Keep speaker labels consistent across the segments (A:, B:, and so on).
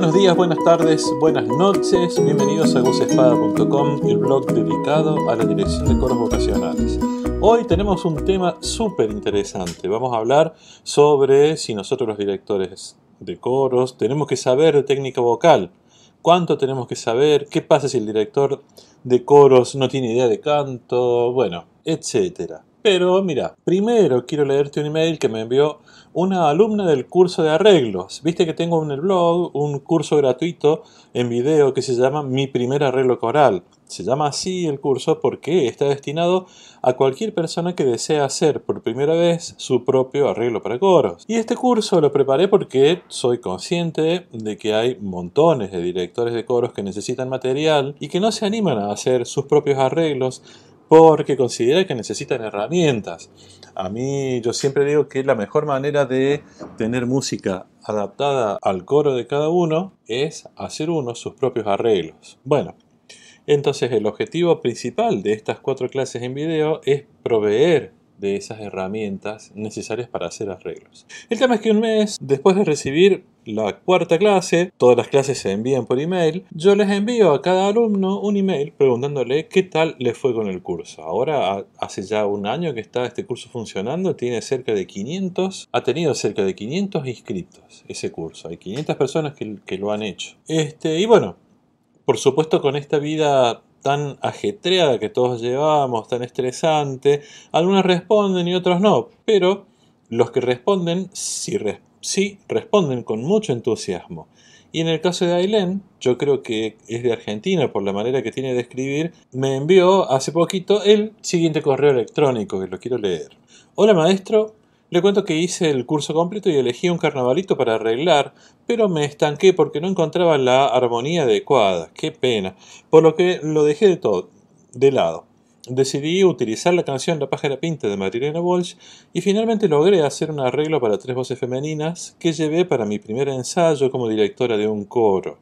A: buenos días, buenas tardes, buenas noches. Bienvenidos a gozespada.com, el blog dedicado a la dirección de coros vocacionales. Hoy tenemos un tema súper interesante. Vamos a hablar sobre si nosotros los directores de coros tenemos que saber de técnica vocal. ¿Cuánto tenemos que saber? ¿Qué pasa si el director de coros no tiene idea de canto? Bueno, etcétera. Pero mira, primero quiero leerte un email que me envió una alumna del curso de arreglos. Viste que tengo en el blog un curso gratuito en video que se llama Mi primer arreglo coral. Se llama así el curso porque está destinado a cualquier persona que desea hacer por primera vez su propio arreglo para coros. Y este curso lo preparé porque soy consciente de que hay montones de directores de coros que necesitan material y que no se animan a hacer sus propios arreglos porque considera que necesitan herramientas. A mí yo siempre digo que la mejor manera de tener música adaptada al coro de cada uno es hacer uno sus propios arreglos. Bueno, entonces el objetivo principal de estas cuatro clases en video es proveer de esas herramientas necesarias para hacer arreglos. El tema es que un mes después de recibir la cuarta clase, todas las clases se envían por email, yo les envío a cada alumno un email preguntándole qué tal le fue con el curso. Ahora hace ya un año que está este curso funcionando, tiene cerca de 500, ha tenido cerca de 500 inscritos ese curso, hay 500 personas que, que lo han hecho. Este, y bueno, por supuesto con esta vida tan ajetreada que todos llevamos, tan estresante, algunas responden y otros no, pero los que responden sí, sí responden con mucho entusiasmo. Y en el caso de Ailén, yo creo que es de Argentina por la manera que tiene de escribir, me envió hace poquito el siguiente correo electrónico que lo quiero leer. Hola maestro, le cuento que hice el curso completo y elegí un carnavalito para arreglar, pero me estanqué porque no encontraba la armonía adecuada. Qué pena. Por lo que lo dejé de todo, de lado. Decidí utilizar la canción La pájara pinta de Marilena Walsh y finalmente logré hacer un arreglo para tres voces femeninas que llevé para mi primer ensayo como directora de un coro.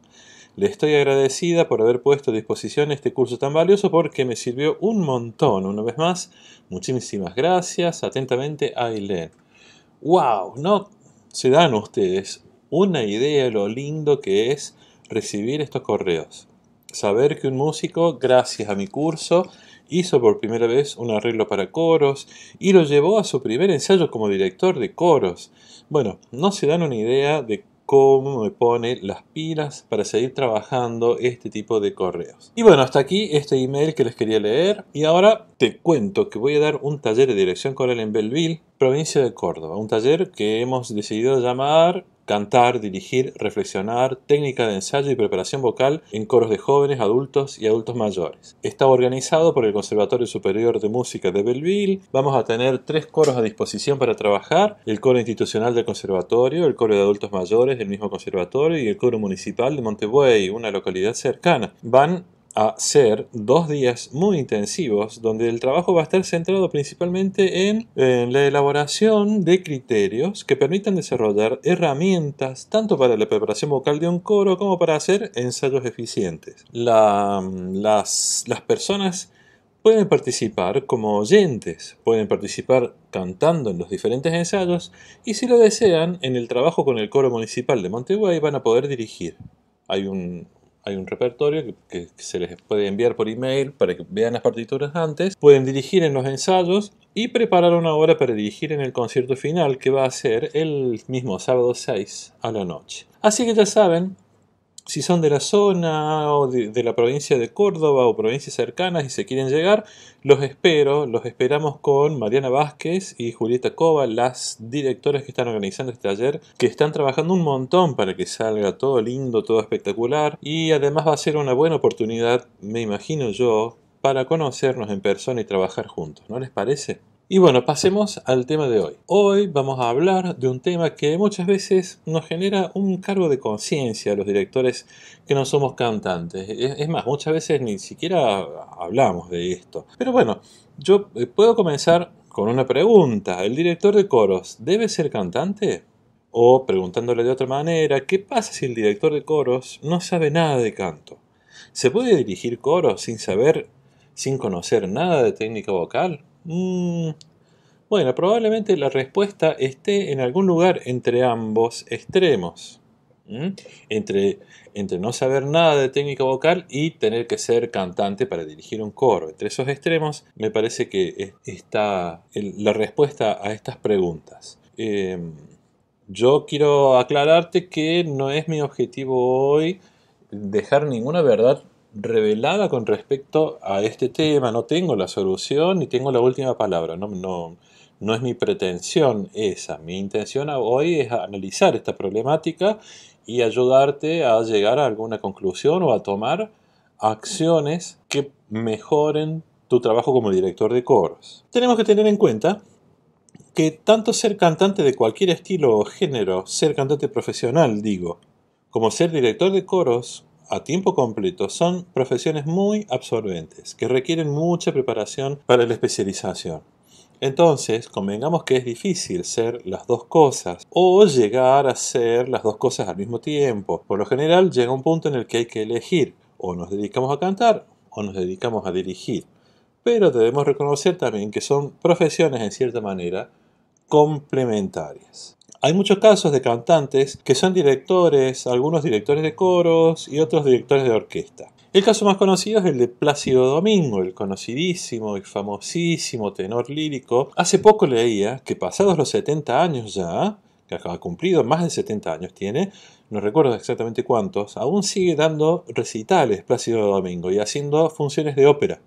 A: Le estoy agradecida por haber puesto a disposición este curso tan valioso porque me sirvió un montón. Una vez más, muchísimas gracias. Atentamente, Aileen. ¡Wow! No se dan ustedes una idea de lo lindo que es recibir estos correos. Saber que un músico, gracias a mi curso, hizo por primera vez un arreglo para coros y lo llevó a su primer ensayo como director de coros. Bueno, no se dan una idea de cómo me pone las pilas para seguir trabajando este tipo de correos. Y bueno, hasta aquí este email que les quería leer. Y ahora te cuento que voy a dar un taller de dirección coral en Belleville, provincia de Córdoba. Un taller que hemos decidido llamar cantar, dirigir, reflexionar, técnica de ensayo y preparación vocal en coros de jóvenes, adultos y adultos mayores. Está organizado por el Conservatorio Superior de Música de Belleville. Vamos a tener tres coros a disposición para trabajar, el coro institucional del conservatorio, el coro de adultos mayores del mismo conservatorio y el coro municipal de Montebuey, una localidad cercana. Van a ser dos días muy intensivos donde el trabajo va a estar centrado principalmente en, la elaboración de criterios que permitan desarrollar herramientas tanto para la preparación vocal de un coro como para hacer ensayos eficientes. La, las, las personas pueden participar como oyentes, pueden participar cantando en los diferentes ensayos y si lo desean, en el trabajo con el coro municipal de Montegüey van a poder dirigir. Hay un, hay un repertorio que, se les puede enviar por email para que vean las partituras antes, pueden dirigir en los ensayos y preparar una obra para dirigir en el concierto final que va a ser el mismo sábado 6 a la noche. Así que ya saben, si son de la zona o de, la provincia de Córdoba o provincias cercanas y se quieren llegar, los espero, los esperamos con Mariana Vázquez y Julieta Cova, las directoras que están organizando este taller, que están trabajando un montón para que salga todo lindo, todo espectacular y además va a ser una buena oportunidad, me imagino yo, para conocernos en persona y trabajar juntos, ¿no les parece? Y bueno, pasemos al tema de hoy. Hoy vamos a hablar de un tema que muchas veces nos genera un cargo de conciencia a los directores que no somos cantantes. Es más, muchas veces ni siquiera hablamos de esto. Pero bueno, yo eh, puedo comenzar con una pregunta. ¿El director de coros debe ser cantante? O preguntándole de otra manera, ¿qué pasa si el director de coros no sabe nada de canto? ¿Se puede dirigir coros sin saber, sin conocer nada de técnica vocal? Mm, bueno, probablemente la respuesta esté en algún lugar entre ambos extremos. Entre, entre no saber nada de técnica vocal y tener que ser cantante para dirigir un coro. Entre esos extremos me parece que está la respuesta a estas preguntas. Em, yo quiero aclararte que no es mi objetivo hoy dejar ninguna verdad revelada con respecto a este tema, no tengo la solución ni tengo la última palabra, no, no es mi pretensión esa, mi intención hoy es analizar esta problemática y ayudarte a llegar a alguna conclusión o a tomar acciones que mejoren tu trabajo como director de coros. Tenemos que tener en cuenta que tanto ser cantante de cualquier estilo o género, ser cantante profesional, digo, como ser director de coros, a tiempo completo son profesiones muy absorbentes, que requieren mucha preparación para la especialización. Entonces, convengamos que es difícil ser las dos cosas o llegar a ser las dos cosas al mismo tiempo. Por lo general llega un punto en el que hay que elegir o nos dedicamos a cantar o nos dedicamos a dirigir. Pero debemos reconocer también que son profesiones en cierta manera complementarias. Hay muchos casos de cantantes que son directores, algunos directores de coros y otros directores de orquesta. El caso más conocido es el de Plácido Domingo, el conocidísimo y famosísimo tenor lírico. Hace poco leía que pasados los 70 años ya, que acaba cumplido más de 70 años tiene, no recuerdo exactamente cuántos, aún sigue dando recitales Plácido Domingo y haciendo funciones de ópera.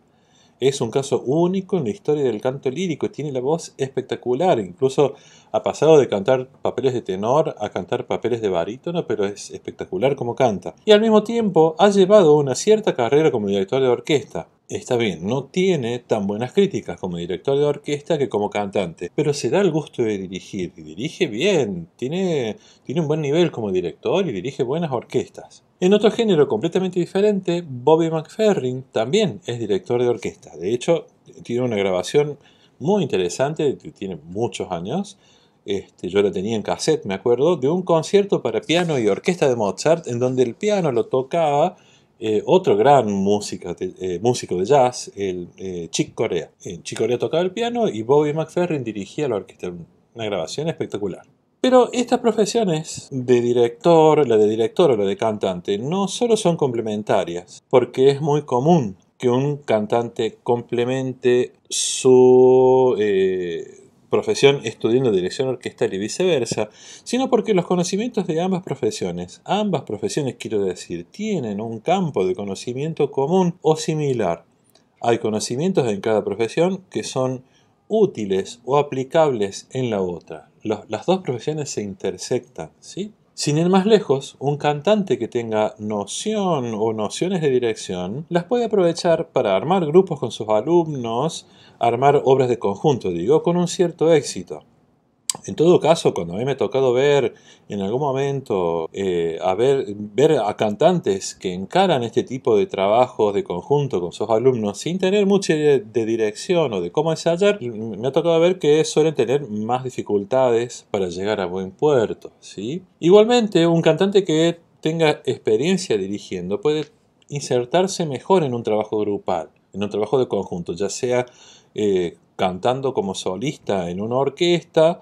A: Es un caso único en la historia del canto lírico, tiene la voz espectacular, incluso ha pasado de cantar papeles de tenor a cantar papeles de barítono, pero es espectacular como canta. Y al mismo tiempo ha llevado una cierta carrera como director de orquesta. Está bien, no tiene tan buenas críticas como director de orquesta que como cantante, pero se da el gusto de dirigir y dirige bien, tiene, tiene un buen nivel como director y dirige buenas orquestas. En otro género completamente diferente, Bobby McFerrin también es director de orquesta. De hecho, tiene una grabación muy interesante, tiene muchos años, este, yo la tenía en cassette, me acuerdo, de un concierto para piano y orquesta de Mozart, en donde el piano lo tocaba eh, otro gran música eh, músico de jazz, el eh, Chick Corea. Chick Corea tocaba el piano y Bobby McFerrin dirigía la orquesta. Una grabación espectacular. Pero estas profesiones de director, la de director o la de cantante, no solo son complementarias, porque es muy común que un cantante complemente su profesión estudiando dirección orquestal y viceversa, sino porque los conocimientos de ambas profesiones, ambas profesiones quiero decir, tienen un campo de conocimiento común o similar. Hay conocimientos en cada profesión que son útiles o aplicables en la otra. las dos profesiones se intersectan, ¿sí? Sin ir más lejos, un cantante que tenga noción o nociones de dirección las puede aprovechar para armar grupos con sus alumnos, armar obras de conjunto, digo, con un cierto éxito. En todo caso, cuando a mí me ha tocado ver en algún momento eh, a ver, a cantantes que encaran este tipo de trabajos de conjunto con sus alumnos sin tener mucha idea de dirección o de cómo ensayar, me ha tocado ver que suelen tener más dificultades para llegar a buen puerto. Igualmente, un cantante que tenga experiencia dirigiendo puede insertarse mejor en un trabajo grupal, en un trabajo de conjunto, ya sea eh, cantando como solista en una orquesta,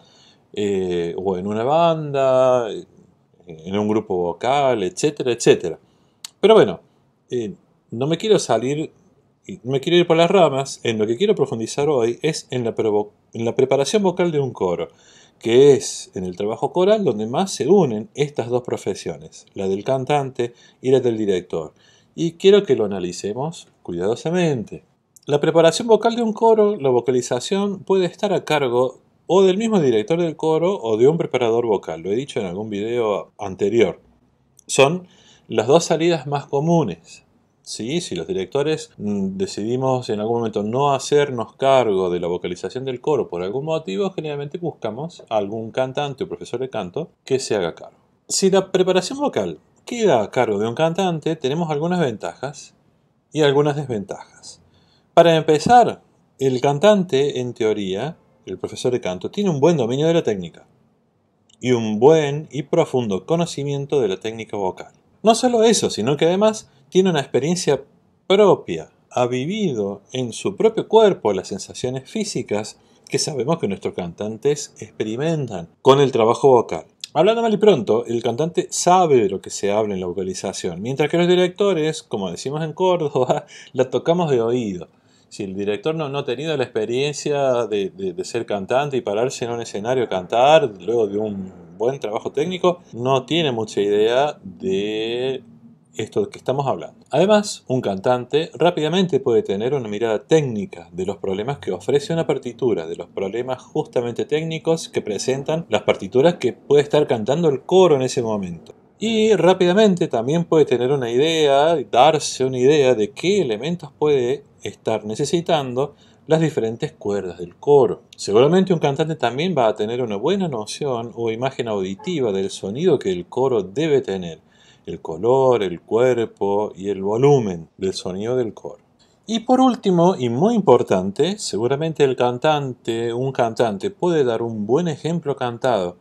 A: eh, o en una banda, eh, en un grupo vocal, etcétera, etcétera. Pero bueno, eh, no me quiero salir, no me quiero ir por las ramas, en lo que quiero profundizar hoy es en la, en la preparación vocal de un coro, que es en el trabajo coral donde más se unen estas dos profesiones, la del cantante y la del director. Y quiero que lo analicemos cuidadosamente. La preparación vocal de un coro, la vocalización, puede estar a cargo o del mismo director del coro o de un preparador vocal, lo he dicho en algún video anterior. Son las dos salidas más comunes. ¿sí? Si los directores mm, decidimos en algún momento no hacernos cargo de la vocalización del coro por algún motivo, generalmente buscamos algún cantante o profesor de canto que se haga cargo. Si la preparación vocal queda a cargo de un cantante, tenemos algunas ventajas y algunas desventajas. Para empezar, el cantante, en teoría, el profesor de canto, tiene un buen dominio de la técnica y un buen y profundo conocimiento de la técnica vocal. No solo eso, sino que además tiene una experiencia propia, ha vivido en su propio cuerpo las sensaciones físicas que sabemos que nuestros cantantes experimentan con el trabajo vocal. Hablando mal y pronto, el cantante sabe de lo que se habla en la vocalización, mientras que los directores, como decimos en Córdoba, la tocamos de oído si el director no, ha tenido la experiencia de, de, ser cantante y pararse en un escenario a cantar, luego de un buen trabajo técnico, no tiene mucha idea de esto que estamos hablando. Además, un cantante rápidamente puede tener una mirada técnica de los problemas que ofrece una partitura, de los problemas justamente técnicos que presentan las partituras que puede estar cantando el coro en ese momento. Y rápidamente también puede tener una idea, darse una idea de qué elementos puede estar necesitando las diferentes cuerdas del coro. Seguramente un cantante también va a tener una buena noción o imagen auditiva del sonido que el coro debe tener, el color, el cuerpo y el volumen del sonido del coro. Y por último, y muy importante, seguramente el cantante, un cantante puede dar un buen ejemplo cantado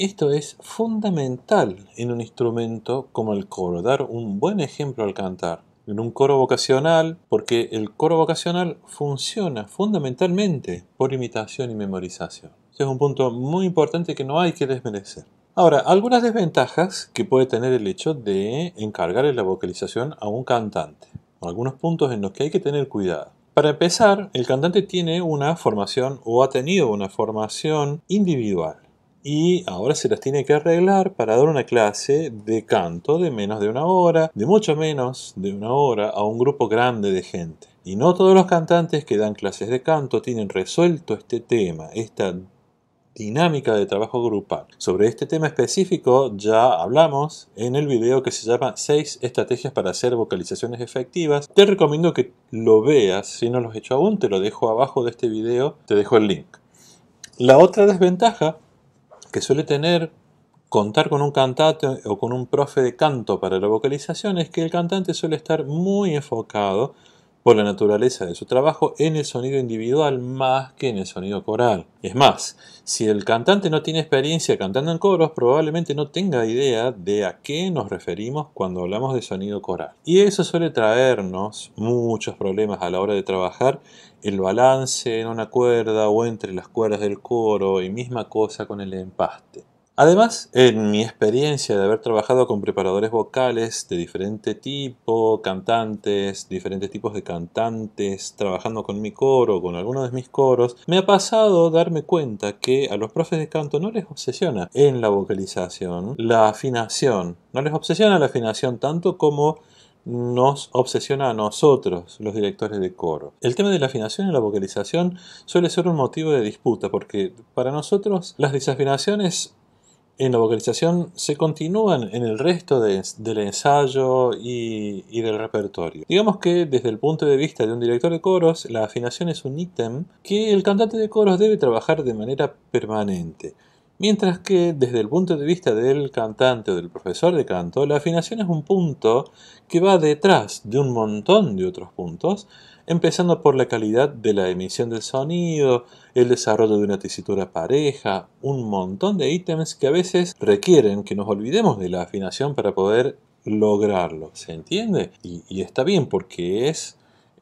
A: esto es fundamental en un instrumento como el coro, dar un buen ejemplo al cantar. En un coro vocacional, porque el coro vocacional funciona fundamentalmente por imitación y memorización. Este es un punto muy importante que no hay que desmerecer. Ahora, algunas desventajas que puede tener el hecho de encargarle la vocalización a un cantante. Algunos puntos en los que hay que tener cuidado. Para empezar, el cantante tiene una formación o ha tenido una formación individual y ahora se las tiene que arreglar para dar una clase de canto de menos de una hora, de mucho menos de una hora, a un grupo grande de gente. Y no todos los cantantes que dan clases de canto tienen resuelto este tema, esta dinámica de trabajo grupal. Sobre este tema específico ya hablamos en el video que se llama 6 estrategias para hacer vocalizaciones efectivas. Te recomiendo que lo veas, si no lo has hecho aún te lo dejo abajo de este video, te dejo el link. La otra desventaja que suele tener contar con un cantante o con un profe de canto para la vocalización es que el cantante suele estar muy enfocado por la naturaleza de su trabajo en el sonido individual más que en el sonido coral. Es más, si el cantante no tiene experiencia cantando en coros, probablemente no tenga idea de a qué nos referimos cuando hablamos de sonido coral. Y eso suele traernos muchos problemas a la hora de trabajar el balance en una cuerda o entre las cuerdas del coro y misma cosa con el empaste. Además, en mi experiencia de haber trabajado con preparadores vocales de diferente tipo, cantantes, diferentes tipos de cantantes, trabajando con mi coro, con alguno de mis coros, me ha pasado darme cuenta que a los profes de canto no les obsesiona en la vocalización la afinación, no les obsesiona la afinación tanto como nos obsesiona a nosotros, los directores de coro. El tema de la afinación y la vocalización suele ser un motivo de disputa, porque para nosotros las desafinaciones en la vocalización se continúan en el resto del ensayo y, y, del repertorio. Digamos que desde el punto de vista de un director de coros, la afinación es un ítem que el cantante de coros debe trabajar de manera permanente. Mientras que desde el punto de vista del cantante o del profesor de canto, la afinación es un punto que va detrás de un montón de otros puntos, empezando por la calidad de la emisión del sonido, el desarrollo de una tesitura pareja, un montón de ítems que a veces requieren que nos olvidemos de la afinación para poder lograrlo, ¿se entiende? Y, está bien porque es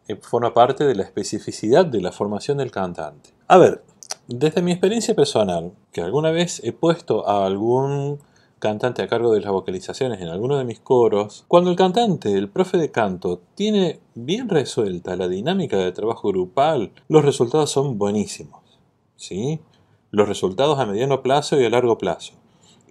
A: eh, forma parte de la especificidad de la formación del cantante. A ver, desde mi experiencia personal, que alguna vez he puesto a algún cantante a cargo de las vocalizaciones en alguno de mis coros, cuando el cantante, el profe de canto, tiene bien resuelta la dinámica de trabajo grupal, los resultados son buenísimos. ¿Sí? Los resultados a mediano plazo y a largo plazo.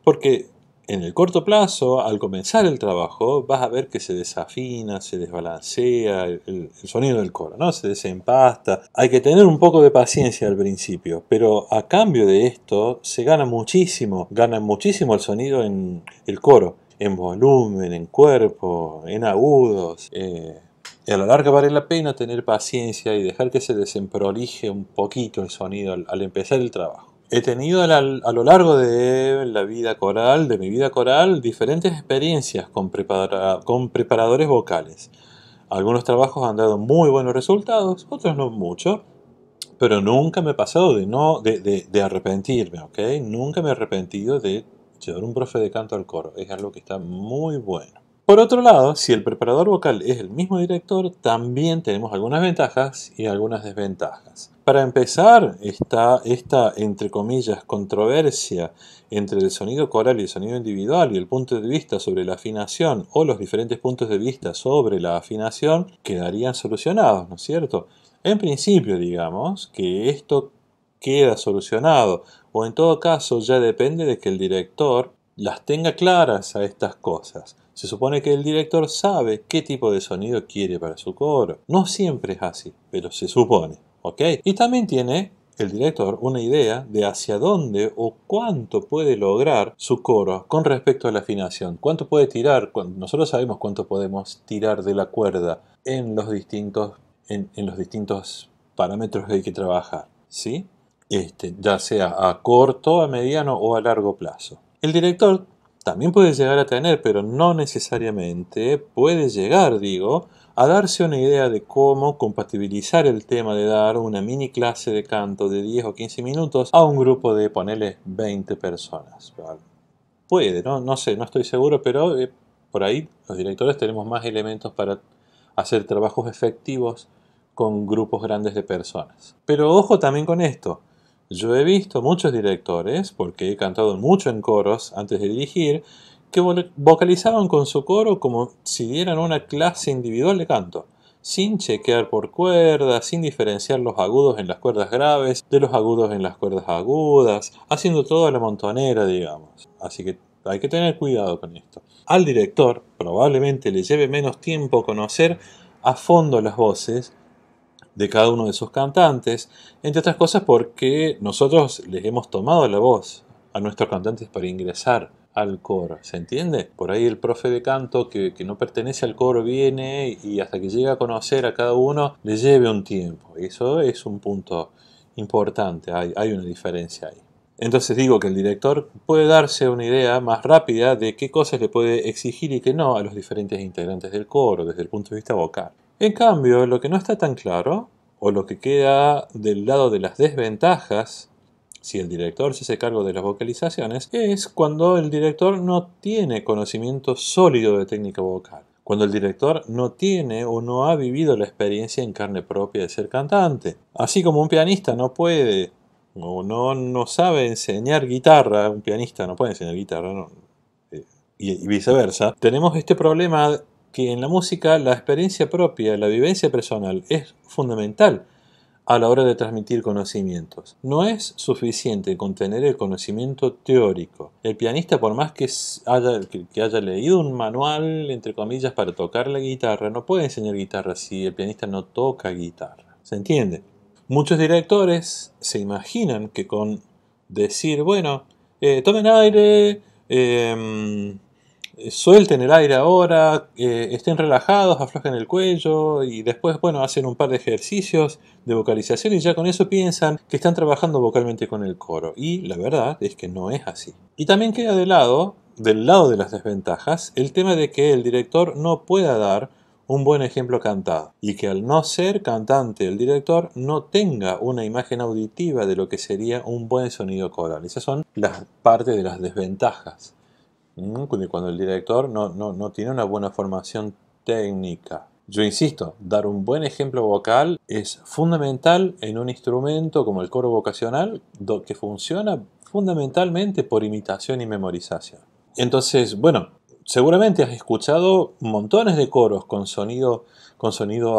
A: Porque en el corto plazo, al comenzar el trabajo, vas a ver que se desafina, se desbalancea el, sonido del coro, ¿no? Se desempasta. Hay que tener un poco de paciencia al principio, pero a cambio de esto se gana muchísimo, gana muchísimo el sonido en el coro, en volumen, en cuerpo, en agudos. Eh, y a la larga vale la pena tener paciencia y dejar que se desemprolije un poquito el sonido al empezar el trabajo he tenido a, lo largo de la vida coral, de mi vida coral, diferentes experiencias con, con preparadores vocales. Algunos trabajos han dado muy buenos resultados, otros no mucho, pero nunca me he pasado de, no, de arrepentirme, ¿ok? Nunca me he arrepentido de llevar un profe de canto al coro. Es algo que está muy bueno. Por otro lado, si el preparador vocal es el mismo director, también tenemos algunas ventajas y algunas desventajas. Para empezar, está esta, entre comillas, controversia entre el sonido coral y el sonido individual y el punto de vista sobre la afinación o los diferentes puntos de vista sobre la afinación quedarían solucionados, ¿no es cierto? En principio, digamos, que esto queda solucionado o en todo caso ya depende de que el director las tenga claras a estas cosas. Se supone que el director sabe qué tipo de sonido quiere para su coro. No siempre es así, pero se supone. ¿Ok? Y también tiene el director una idea de hacia dónde o cuánto puede lograr su coro con respecto a la afinación, cuánto puede tirar, nosotros sabemos cuánto podemos tirar de la cuerda en los distintos, en, los distintos parámetros que hay que trabajar, ¿sí? Este, ya sea a corto, a mediano o a largo plazo. El director también puede llegar a tener, pero no necesariamente, puede llegar, digo, a darse una idea de cómo compatibilizar el tema de dar una mini clase de canto de 10 o 15 minutos a un grupo de, ponele, 20 personas. Puede, ¿no? No sé, no estoy seguro, pero eh, por ahí los directores tenemos más elementos para hacer trabajos efectivos con grupos grandes de personas. Pero ojo también con esto, yo he visto muchos directores, porque he cantado mucho en coros antes de dirigir, que vocalizaban con su coro como si dieran una clase individual de canto, sin chequear por cuerdas, sin diferenciar los agudos en las cuerdas graves de los agudos en las cuerdas agudas, haciendo todo a la montonera, digamos. Así que hay que tener cuidado con esto. Al director probablemente le lleve menos tiempo conocer a fondo las voces de cada uno de sus cantantes, entre otras cosas porque nosotros les hemos tomado la voz a nuestros cantantes para ingresar al coro, ¿se entiende? Por ahí el profe de canto que, no pertenece al coro viene y hasta que llega a conocer a cada uno le lleve un tiempo. Eso es un punto importante, hay, hay una diferencia ahí. Entonces digo que el director puede darse una idea más rápida de qué cosas le puede exigir y qué no a los diferentes integrantes del coro desde el punto de vista vocal. En cambio, lo que no está tan claro, o lo que queda del lado de las desventajas, si el director se hace cargo de las vocalizaciones, es cuando el director no tiene conocimiento sólido de técnica vocal. Cuando el director no tiene o no ha vivido la experiencia en carne propia de ser cantante. Así como un pianista no puede o no, no sabe enseñar guitarra, un pianista no puede enseñar guitarra, eh, y, viceversa, tenemos este problema que en la música la experiencia propia, la vivencia personal es fundamental a la hora de transmitir conocimientos. No es suficiente contener el conocimiento teórico. El pianista, por más que haya, que haya leído un manual, entre comillas, para tocar la guitarra, no puede enseñar guitarra si el pianista no toca guitarra. ¿Se entiende? Muchos directores se imaginan que con decir, bueno, eh, tomen aire, em, eh, suelten el aire ahora, eh, estén relajados, aflojen el cuello y después, bueno, hacen un par de ejercicios de vocalización y ya con eso piensan que están trabajando vocalmente con el coro. Y la verdad es que no es así. Y también queda de lado, del lado de las desventajas, el tema de que el director no pueda dar un buen ejemplo cantado y que al no ser cantante el director no tenga una imagen auditiva de lo que sería un buen sonido coral. Esas son las partes de las desventajas. Mm, cuando el director no, tiene una buena formación técnica. Yo insisto, dar un buen ejemplo vocal es fundamental en un instrumento como el coro vocacional que funciona fundamentalmente por imitación y memorización. Entonces, bueno, seguramente has escuchado montones de coros con sonido,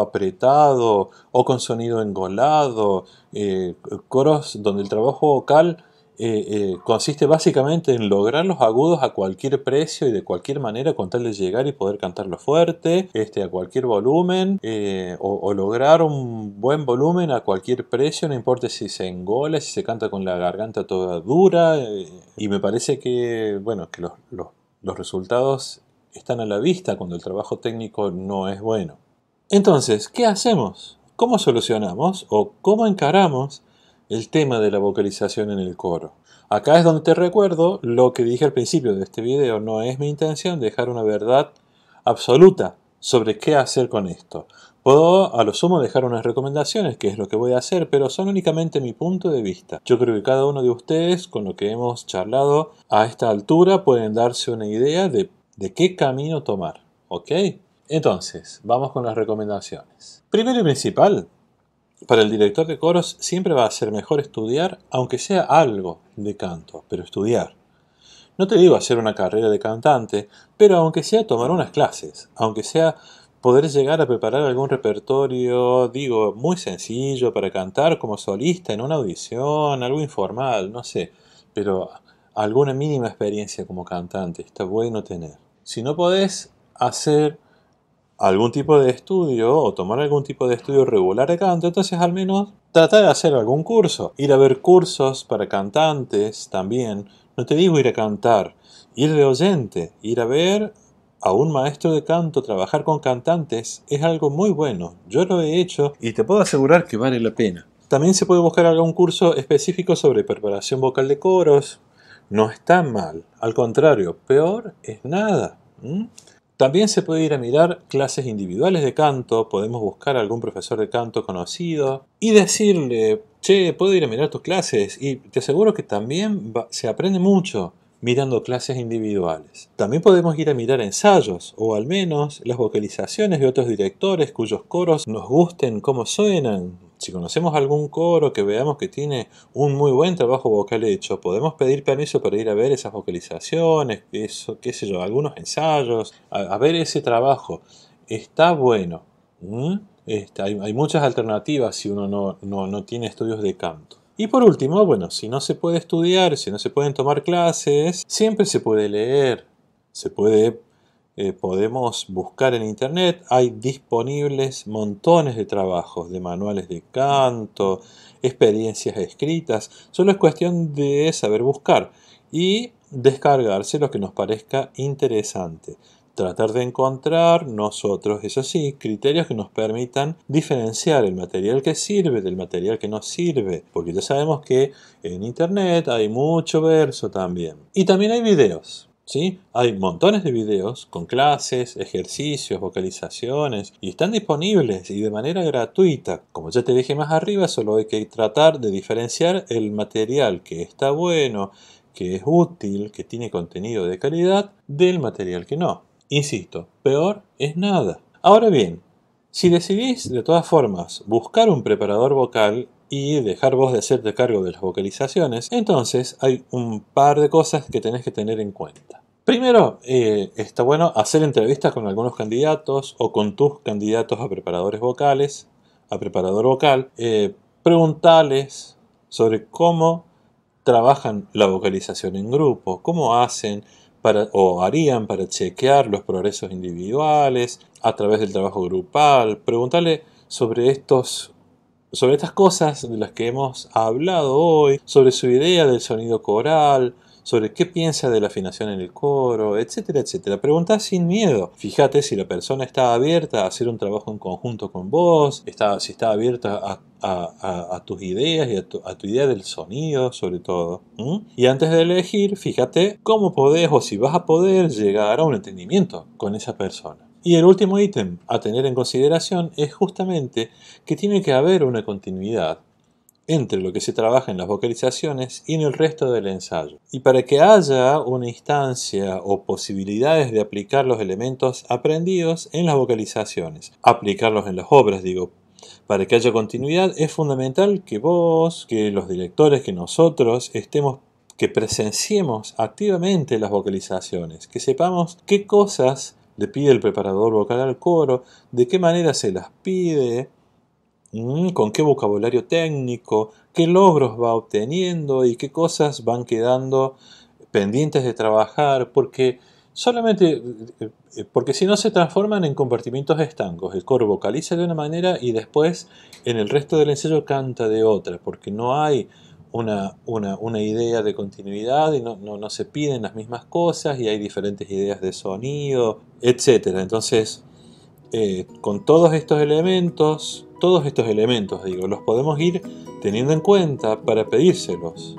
A: apretado o con sonido engolado, eh, coros donde el trabajo vocal eh, eh, consiste básicamente en lograr los agudos a cualquier precio y de cualquier manera con tal de llegar y poder cantarlo fuerte, este, a cualquier volumen, eh, o, lograr un buen volumen a cualquier precio, no importa si se engola, si se canta con la garganta toda dura, y me parece que, bueno, que los resultados están a la vista cuando el trabajo técnico no es bueno. Entonces, ¿qué hacemos? ¿Cómo solucionamos o cómo encaramos el tema de la vocalización en el coro. Acá es donde te recuerdo lo que dije al principio de este video, no es mi intención dejar una verdad absoluta sobre qué hacer con esto. Puedo a lo sumo dejar unas recomendaciones, que es lo que voy a hacer, pero son únicamente mi punto de vista. Yo creo que cada uno de ustedes, con lo que hemos charlado a esta altura, pueden darse una idea de, de qué camino tomar. ¿Ok? Entonces, vamos con las recomendaciones. Primero y principal, para el director de coros siempre va a ser mejor estudiar, aunque sea algo de canto, pero estudiar. No te digo hacer una carrera de cantante, pero aunque sea tomar unas clases, aunque sea poder llegar a preparar algún repertorio, digo, muy sencillo para cantar como solista en una audición, algo informal, no sé, pero alguna mínima experiencia como cantante está bueno tener. Si no podés hacer algún tipo de estudio o tomar algún tipo de estudio regular de canto, entonces al menos tratar de hacer algún curso. Ir a ver cursos para cantantes también. No te digo ir a cantar, ir de oyente, ir a ver a un maestro de canto, trabajar con cantantes es algo muy bueno. Yo lo he hecho y te puedo asegurar que vale la pena. También se puede buscar algún curso específico sobre preparación vocal de coros. No está mal, al contrario, peor es nada. También se puede ir a mirar clases individuales de canto, podemos buscar algún profesor de canto conocido y decirle, che, puedo ir a mirar tus clases y te aseguro que también se aprende mucho mirando clases individuales. También podemos ir a mirar ensayos o al menos las vocalizaciones de otros directores cuyos coros nos gusten cómo suenan, si conocemos algún coro que veamos que tiene un muy buen trabajo vocal hecho, podemos pedir permiso para ir a ver esas vocalizaciones, eso, qué sé yo, algunos ensayos, a, ver ese trabajo. Está bueno. Este, hay, muchas alternativas si uno no, no tiene estudios de canto. Y por último, bueno, si no se puede estudiar, si no se pueden tomar clases, siempre se puede leer, se puede eh, podemos buscar en internet, hay disponibles montones de trabajos, de manuales de canto, experiencias escritas, solo es cuestión de saber buscar y descargarse lo que nos parezca interesante. Tratar de encontrar nosotros, eso sí, criterios que nos permitan diferenciar el material que sirve del material que no sirve, porque ya sabemos que en Internet hay mucho verso también. Y también hay videos, hay montones de videos con clases, ejercicios, vocalizaciones y están disponibles y de manera gratuita. Como ya te dije más arriba, solo hay que tratar de diferenciar el material que está bueno, que es útil, que tiene contenido de calidad, del material que no. Insisto, peor es nada. Ahora bien, si decidís de todas formas buscar un preparador vocal y dejar vos de hacerte cargo de las vocalizaciones, entonces hay un par de cosas que tenés que tener en cuenta. Primero, eh, está bueno hacer entrevistas con algunos candidatos o con tus candidatos a preparadores vocales, a preparador vocal, eh, preguntarles sobre cómo trabajan la vocalización en grupo, cómo hacen para, o harían para chequear los progresos individuales a través del trabajo grupal, Preguntale sobre estos sobre estas cosas de las que hemos hablado hoy, sobre su idea del sonido coral, sobre qué piensa de la afinación en el coro, etcétera, etcétera. Pregunta sin miedo. Fíjate si la persona está abierta a hacer un trabajo en conjunto con vos, está, si está abierta a, tus ideas y a tu, idea del sonido, sobre todo. Y antes de elegir, fíjate cómo podés o si vas a poder llegar a un entendimiento con esa persona. Y el último ítem a tener en consideración es justamente que tiene que haber una continuidad entre lo que se trabaja en las vocalizaciones y en el resto del ensayo. Y para que haya una instancia o posibilidades de aplicar los elementos aprendidos en las vocalizaciones, aplicarlos en las obras, digo, para que haya continuidad es fundamental que vos, que los directores, que nosotros estemos que presenciemos activamente las vocalizaciones, que sepamos qué cosas le pide el preparador vocal al coro, de qué manera se las pide, mm, con qué vocabulario técnico, qué logros va obteniendo y qué cosas van quedando pendientes de trabajar, porque solamente eh, eh, porque si no se transforman en compartimientos estancos, el coro vocaliza de una manera y después en el resto del ensayo canta de otra, porque no hay una, una, una idea de continuidad y no, se piden las mismas cosas y hay diferentes ideas de sonido, etc. Entonces, eh, con todos estos elementos, todos estos elementos, digo, los podemos ir teniendo en cuenta para pedírselos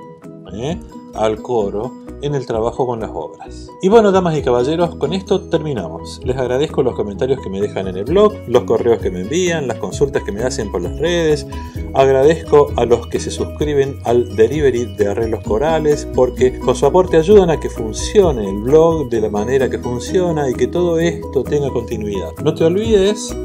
A: ¿eh? al coro en el trabajo con las obras. Y bueno, damas y caballeros, con esto terminamos. Les agradezco los comentarios que me dejan en el blog, los correos que me envían, las consultas que me hacen por las redes. Agradezco a los que se suscriben al delivery de arreglos corales porque con su aporte ayudan a que funcione el blog de la manera que funciona y que todo esto tenga continuidad. No te olvides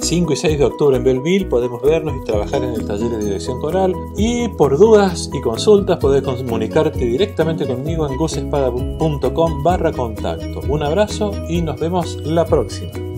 A: 5 y 6 de octubre en Belleville podemos vernos y trabajar en el taller de dirección coral. Y por dudas y consultas podés comunicarte directamente conmigo en gusespada.com barra contacto. Un abrazo y nos vemos la próxima.